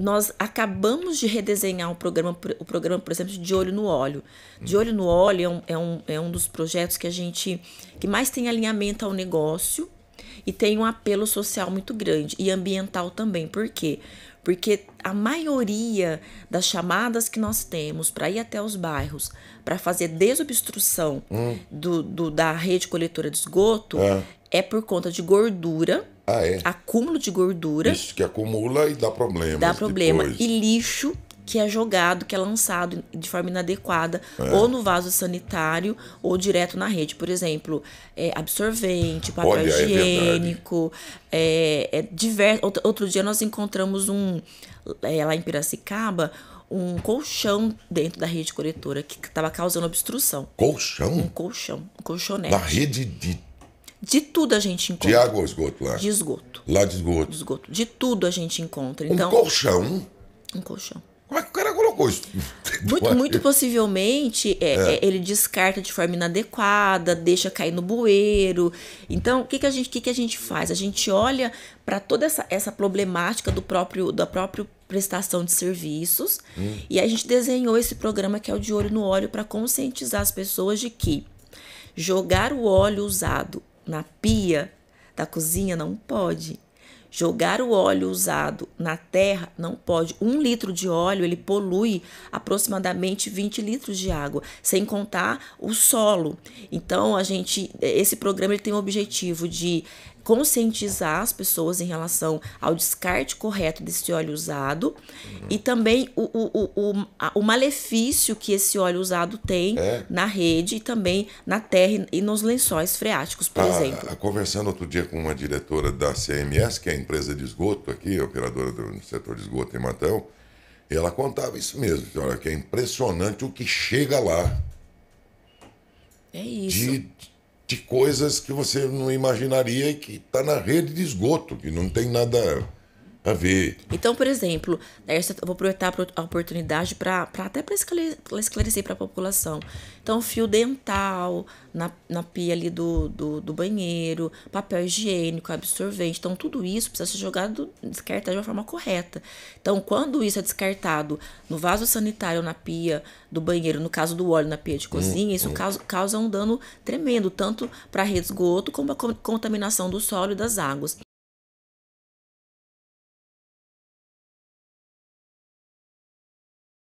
nós acabamos de redesenhar o programa, o programa, por exemplo, de Olho no Óleo. De Olho no Óleo é um, é um, é um dos projetos que a gente que mais tem alinhamento ao negócio e tem um apelo social muito grande e ambiental também. Por quê? Porque a maioria das chamadas que nós temos para ir até os bairros para fazer desobstrução hum. do, do, da rede coletora de esgoto é. é por conta de gordura ah, é? Acúmulo de gordura. Isso que acumula e dá problema. Dá problema. Depois. E lixo que é jogado, que é lançado de forma inadequada, é. ou no vaso sanitário, ou direto na rede. Por exemplo, é, absorvente, papel Olha, é higiênico, é, é Outro, outro dia nós encontramos um é, lá em Piracicaba um colchão dentro da rede coletora que estava causando obstrução. Colchão? Um colchão, um colchonete. Na rede de de tudo a gente encontra. De água ou esgoto lá? Né? De esgoto. Lá de esgoto. De esgoto. De tudo a gente encontra. Então, um colchão? Um colchão. Como é que o cara colocou isso? Muito, muito possivelmente é, é, é. ele descarta de forma inadequada, deixa cair no bueiro. Então, o que, que, a, gente, que, que a gente faz? A gente olha para toda essa, essa problemática do próprio, da própria prestação de serviços hum. e a gente desenhou esse programa que é o De Olho no Óleo para conscientizar as pessoas de que jogar o óleo usado na pia da cozinha não pode. Jogar o óleo usado na terra não pode. Um litro de óleo ele polui aproximadamente 20 litros de água, sem contar o solo. Então a gente, esse programa ele tem o objetivo de conscientizar as pessoas em relação ao descarte correto desse óleo usado uhum. e também o, o, o, o, malefício que esse óleo usado tem é. na rede e também na terra e nos lençóis freáticos, por a, tá, exemplo. A, conversando outro dia com uma diretora da CMS, que é empresa de esgoto aqui, operadora do setor de esgoto em Matão, e ela contava isso mesmo, que, olha, que é impressionante o que chega lá. É isso. De, de coisas que você não imaginaria e que está na rede de esgoto, que não tem nada a ver. Então, por exemplo, vou aproveitar a oportunidade para até para esclarecer para a população. Então, fio dental na, na pia ali do, do, do, banheiro, papel higiênico, absorvente. Então, tudo isso precisa ser jogado, descartado de uma forma correta. Então, quando isso é descartado no vaso sanitário, na pia do banheiro, no caso do óleo na pia de hum, cozinha, hum, isso hum. Causa, causa um dano tremendo, tanto para a rede esgoto como a contaminação do solo e das águas.